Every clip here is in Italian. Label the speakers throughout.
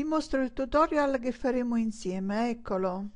Speaker 1: Ti mostro il tutorial che faremo insieme, eccolo.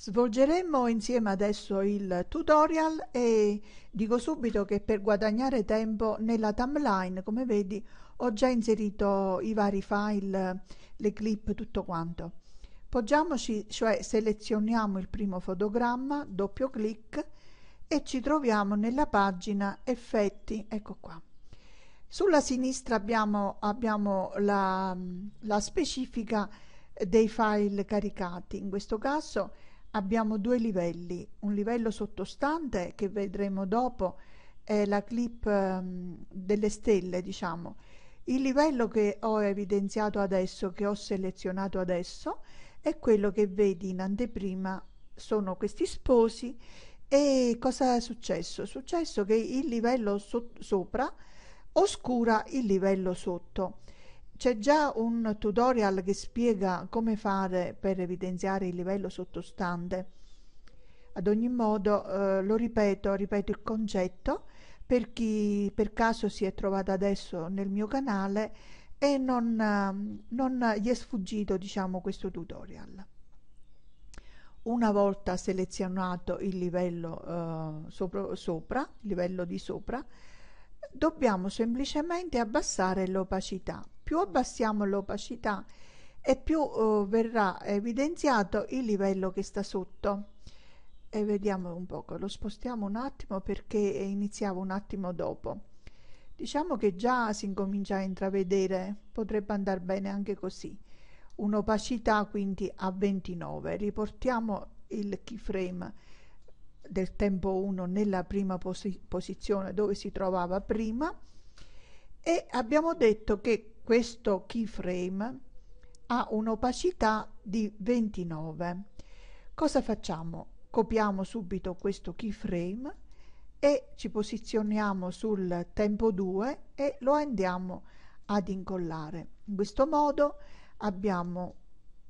Speaker 1: Svolgeremo insieme adesso il tutorial e dico subito che per guadagnare tempo nella timeline, come vedi, ho già inserito i vari file, le clip, tutto quanto. Poggiamoci, cioè selezioniamo il primo fotogramma, doppio clic e ci troviamo nella pagina effetti, ecco qua. Sulla sinistra abbiamo, abbiamo la, la specifica dei file caricati, in questo caso abbiamo due livelli, un livello sottostante che vedremo dopo, è la clip um, delle stelle, diciamo. Il livello che ho evidenziato adesso, che ho selezionato adesso, è quello che vedi in anteprima, sono questi sposi e cosa è successo? È successo che il livello so sopra oscura il livello sotto c'è già un tutorial che spiega come fare per evidenziare il livello sottostante. Ad ogni modo, eh, lo ripeto, ripeto il concetto per chi per caso si è trovato adesso nel mio canale e non, non gli è sfuggito diciamo, questo tutorial. Una volta selezionato il livello eh, sopra, sopra, livello di sopra, dobbiamo semplicemente abbassare l'opacità più abbassiamo l'opacità e più eh, verrà evidenziato il livello che sta sotto. E vediamo un poco, lo spostiamo un attimo perché iniziavo un attimo dopo. Diciamo che già si incomincia a intravedere, potrebbe andare bene anche così. Un'opacità quindi a 29. Riportiamo il keyframe del tempo 1 nella prima posi posizione dove si trovava prima e abbiamo detto che questo keyframe ha un'opacità di 29. Cosa facciamo? Copiamo subito questo keyframe e ci posizioniamo sul tempo 2 e lo andiamo ad incollare. In questo modo abbiamo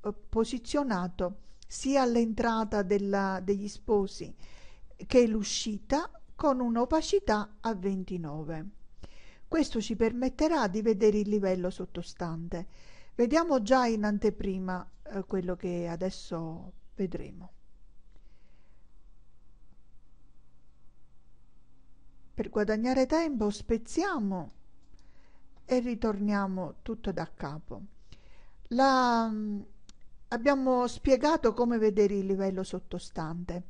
Speaker 1: eh, posizionato sia l'entrata degli sposi che l'uscita con un'opacità a 29. Questo ci permetterà di vedere il livello sottostante. Vediamo già in anteprima eh, quello che adesso vedremo. Per guadagnare tempo spezziamo e ritorniamo tutto da capo. La, mm, abbiamo spiegato come vedere il livello sottostante,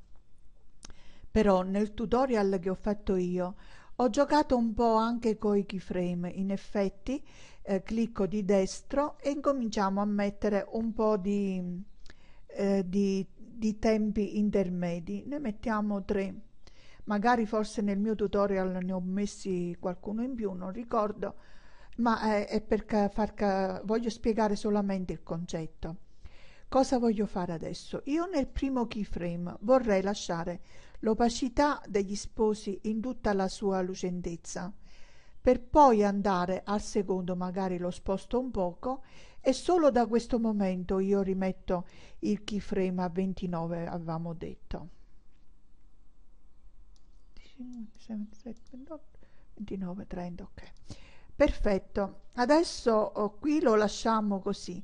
Speaker 1: però nel tutorial che ho fatto io ho giocato un po' anche con i keyframe, in effetti eh, clicco di destro e incominciamo a mettere un po' di, eh, di, di tempi intermedi, ne mettiamo tre magari forse nel mio tutorial ne ho messi qualcuno in più, non ricordo, ma è, è per far voglio spiegare solamente il concetto. Cosa voglio fare adesso? Io nel primo keyframe vorrei lasciare l'opacità degli sposi in tutta la sua lucentezza per poi andare al secondo magari lo sposto un poco e solo da questo momento io rimetto il keyframe a 29 avevamo detto 29 30 ok perfetto adesso oh, qui lo lasciamo così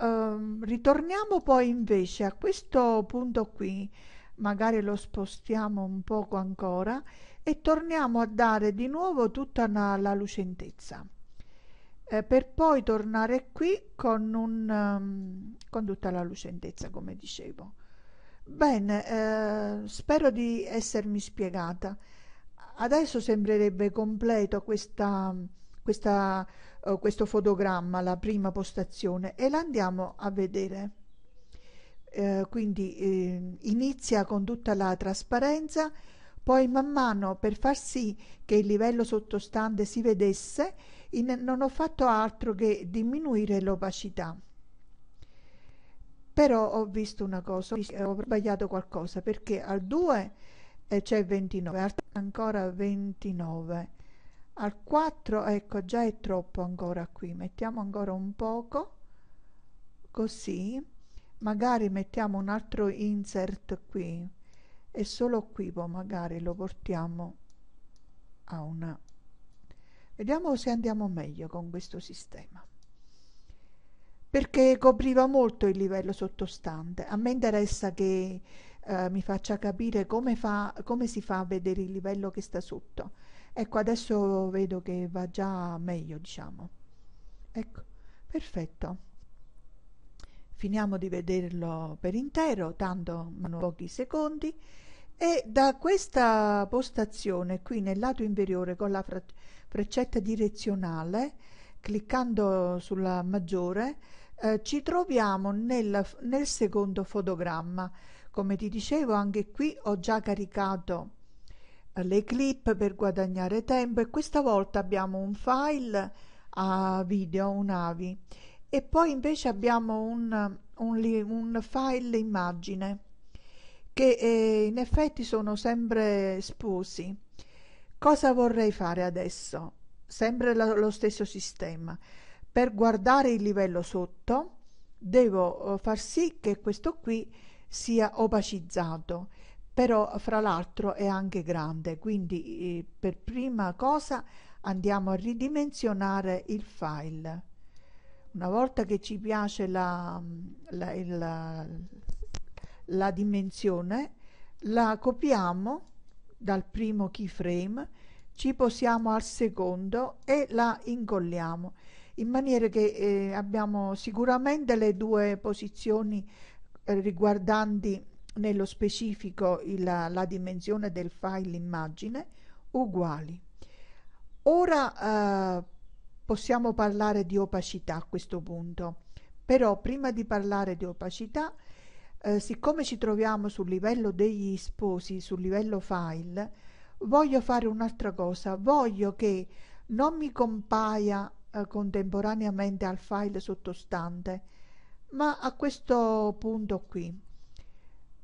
Speaker 1: Ehm, ritorniamo poi invece a questo punto qui, magari lo spostiamo un poco ancora e torniamo a dare di nuovo tutta una, la lucentezza eh, per poi tornare qui con, un, um, con tutta la lucentezza come dicevo. Bene, eh, spero di essermi spiegata. Adesso sembrerebbe completo questa, questa eh, questo fotogramma, la prima postazione, e la andiamo a vedere. Eh, quindi eh, inizia con tutta la trasparenza, poi man mano per far sì che il livello sottostante si vedesse, in, non ho fatto altro che diminuire l'opacità. Però ho visto una cosa, ho, ho sbagliato qualcosa perché al 2 eh, c'è 29, ancora 29 al 4 ecco già è troppo ancora qui mettiamo ancora un poco così magari mettiamo un altro insert qui e solo qui poi magari lo portiamo a una vediamo se andiamo meglio con questo sistema perché copriva molto il livello sottostante a me interessa che eh, mi faccia capire come, fa, come si fa a vedere il livello che sta sotto Ecco, adesso vedo che va già meglio, diciamo. Ecco, perfetto. Finiamo di vederlo per intero, tanto mancano pochi secondi. E da questa postazione qui nel lato inferiore con la freccetta direzionale, cliccando sulla maggiore, eh, ci troviamo nel, nel secondo fotogramma. Come ti dicevo, anche qui ho già caricato le clip per guadagnare tempo e questa volta abbiamo un file a video, un AVI e poi invece abbiamo un, un, un file immagine che eh, in effetti sono sempre sposi. Cosa vorrei fare adesso? Sempre la, lo stesso sistema. Per guardare il livello sotto devo eh, far sì che questo qui sia opacizzato però fra l'altro è anche grande, quindi eh, per prima cosa andiamo a ridimensionare il file. Una volta che ci piace la, la, la, la dimensione, la copiamo dal primo keyframe, ci posiamo al secondo e la incolliamo in maniera che eh, abbiamo sicuramente le due posizioni eh, riguardanti nello specifico la, la dimensione del file immagine, uguali. Ora eh, possiamo parlare di opacità a questo punto, però prima di parlare di opacità, eh, siccome ci troviamo sul livello degli sposi, sul livello file, voglio fare un'altra cosa, voglio che non mi compaia eh, contemporaneamente al file sottostante, ma a questo punto qui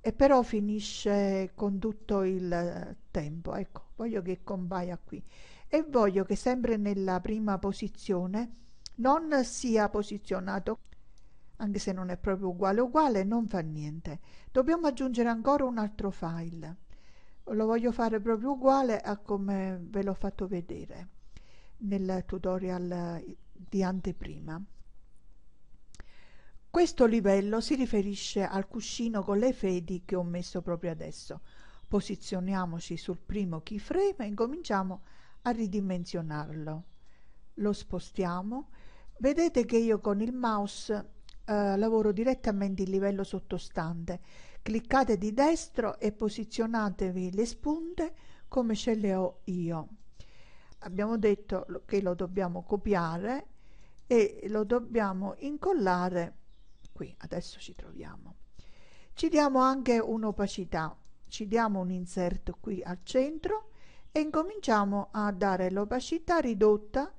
Speaker 1: e però finisce con tutto il eh, tempo. Ecco, voglio che compaia qui e voglio che sempre nella prima posizione non sia posizionato anche se non è proprio uguale uguale non fa niente dobbiamo aggiungere ancora un altro file lo voglio fare proprio uguale a come ve l'ho fatto vedere nel tutorial di anteprima questo livello si riferisce al cuscino con le fedi che ho messo proprio adesso. Posizioniamoci sul primo keyframe e cominciamo a ridimensionarlo. Lo spostiamo. Vedete che io con il mouse eh, lavoro direttamente il livello sottostante. Cliccate di destro e posizionatevi le spunte come ce le ho io. Abbiamo detto che lo dobbiamo copiare e lo dobbiamo incollare qui, adesso ci troviamo. Ci diamo anche un'opacità, ci diamo un inserto qui al centro e incominciamo a dare l'opacità ridotta,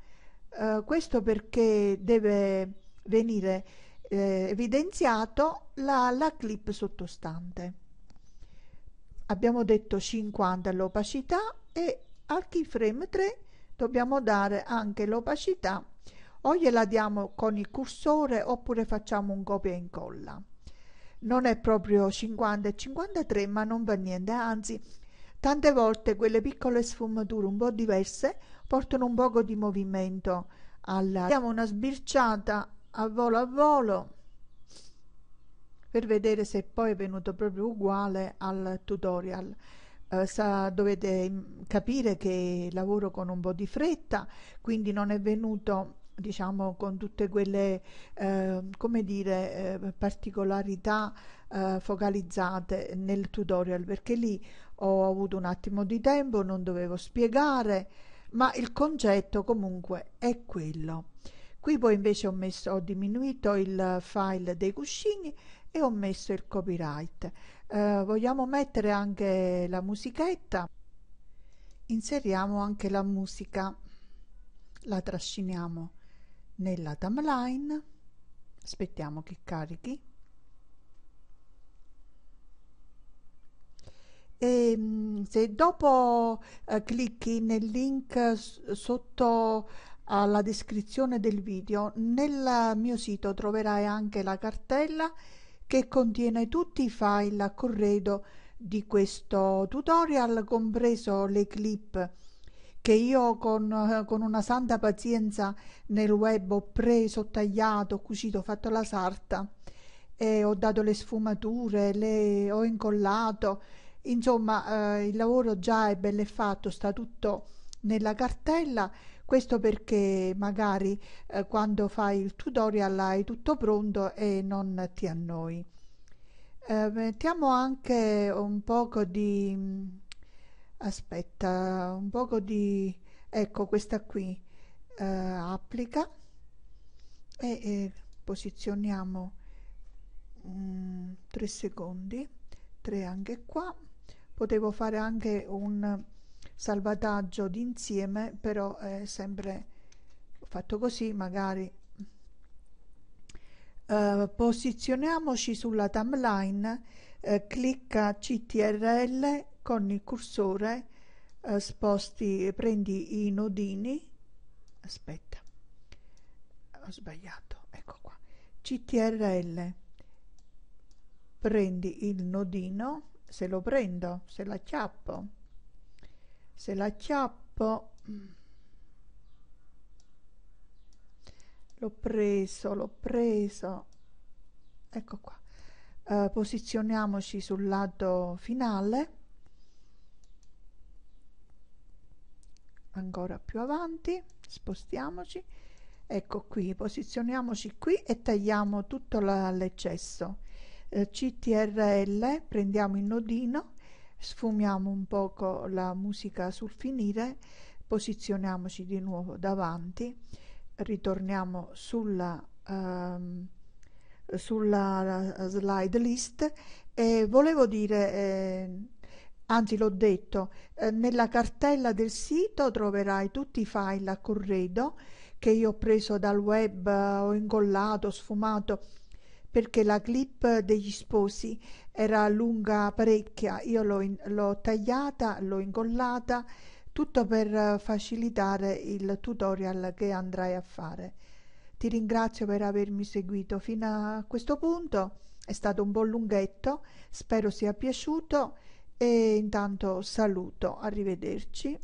Speaker 1: eh, questo perché deve venire eh, evidenziato la, la clip sottostante. Abbiamo detto 50 l'opacità e al keyframe 3 dobbiamo dare anche l'opacità o gliela diamo con il cursore oppure facciamo un copia e incolla non è proprio 50 e 53 ma non va niente anzi tante volte quelle piccole sfumature un po' diverse portano un poco di movimento alla diamo una sbirciata a volo a volo per vedere se poi è venuto proprio uguale al tutorial eh, sa, dovete mm, capire che lavoro con un po' di fretta quindi non è venuto diciamo, con tutte quelle, eh, come dire, eh, particolarità eh, focalizzate nel tutorial, perché lì ho avuto un attimo di tempo, non dovevo spiegare, ma il concetto comunque è quello. Qui poi invece ho, messo, ho diminuito il file dei cuscini e ho messo il copyright. Eh, vogliamo mettere anche la musichetta? Inseriamo anche la musica, la trasciniamo nella timeline aspettiamo che carichi e ehm, se dopo eh, clicchi nel link sotto alla descrizione del video nel mio sito troverai anche la cartella che contiene tutti i file a corredo di questo tutorial compreso le clip che io con, eh, con, una santa pazienza nel web ho preso, tagliato, cucito, fatto la sarta e ho dato le sfumature, le ho incollato, insomma eh, il lavoro già è bello fatto, sta tutto nella cartella, questo perché magari eh, quando fai il tutorial hai tutto pronto e non ti annoi. Eh, mettiamo anche un poco di aspetta un poco di ecco questa qui eh, applica e eh, posizioniamo mh, mm, 3 secondi 3 anche qua potevo fare anche un salvataggio d'insieme però è eh, sempre fatto così magari eh, posizioniamoci sulla timeline eh, clicca CTRL con il cursore eh, sposti, prendi i nodini, aspetta, ho sbagliato, ecco qua, CTRL, prendi il nodino, se lo prendo, se l'acchiappo, se l'acchiappo, l'ho preso, l'ho preso, ecco qua, eh, posizioniamoci sul lato finale, ancora più avanti spostiamoci ecco qui posizioniamoci qui e tagliamo tutto l'eccesso eh, ctrl prendiamo il nodino sfumiamo un poco la musica sul finire posizioniamoci di nuovo davanti ritorniamo sulla ehm, sulla eh, slide list e volevo dire eh, Anzi, l'ho detto, eh, nella cartella del sito troverai tutti i file a corredo che io ho preso dal web, ho incollato, ho sfumato perché la clip degli sposi era lunga parecchia, io l'ho, tagliata, l'ho incollata, tutto per facilitare il tutorial che andrai a fare. Ti ringrazio per avermi seguito fino a questo punto, è stato un buon lunghetto, spero sia piaciuto e intanto saluto, arrivederci.